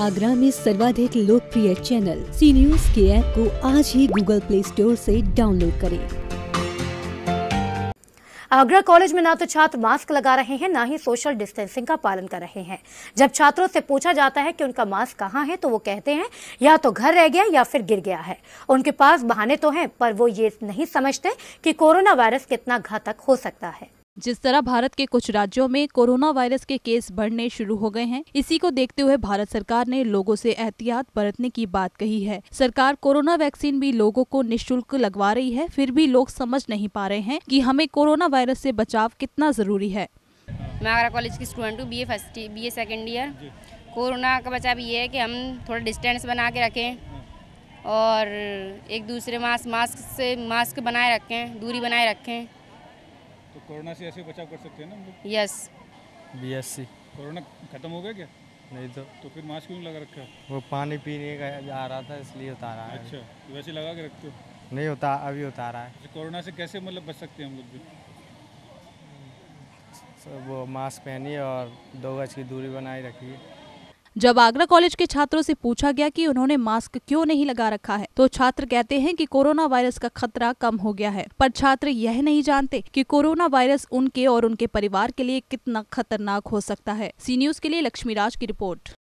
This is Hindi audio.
आगरा में सर्वाधिक लोकप्रिय चैनल सी न्यूज के ऐप को आज ही गूगल प्ले स्टोर से डाउनलोड करें आगरा कॉलेज में ना तो छात्र मास्क लगा रहे हैं ना ही सोशल डिस्टेंसिंग का पालन कर रहे हैं जब छात्रों से पूछा जाता है कि उनका मास्क कहाँ है तो वो कहते हैं या तो घर रह गया या फिर गिर गया है उनके पास बहाने तो हैं पर वो ये नहीं समझते कि कोरोना वायरस कितना घातक हो सकता है जिस तरह भारत के कुछ राज्यों में कोरोना वायरस के केस बढ़ने शुरू हो गए हैं इसी को देखते हुए भारत सरकार ने लोगों से एहतियात बरतने की बात कही है सरकार कोरोना वैक्सीन भी लोगों को निशुल्क लगवा रही है फिर भी लोग समझ नहीं पा रहे हैं कि हमें कोरोना वायरस से बचाव कितना जरूरी है मैं आगरा कॉलेज की स्टूडेंट हूँ B A first B A second year corona का बचाव ये है कि हम थोड़ा डिस्टेंस बना के रखें और एक दूसरे मास्क मास्क से मास्क बनाए रखें दूरी बनाए रखें तो कोरोना से ऐसे बचाव कर सकते हैं ना हम लोग yes B S C corona खत्म हो गया क्या नहीं तो तो फिर मास्क क्यों लगा रखा वो पानी पीने का आ रहा था इसलिए उतारा है अच्छा तो वैसे लगा के रखते हो नहीं होता अभी उतारा है तो कोरोना से कैसे मतलब बच सकते हैं हम लोग भी वो मास्क पहनिए और दो गज की दूरी बनाए रखिए जब आगरा कॉलेज के छात्रों से पूछा गया कि उन्होंने मास्क क्यों नहीं लगा रखा है तो छात्र कहते हैं कि कोरोना वायरस का खतरा कम हो गया है पर छात्र यह नहीं जानते कि कोरोना वायरस उनके और उनके परिवार के लिए कितना खतरनाक हो सकता है सी न्यूज के लिए राज की रिपोर्ट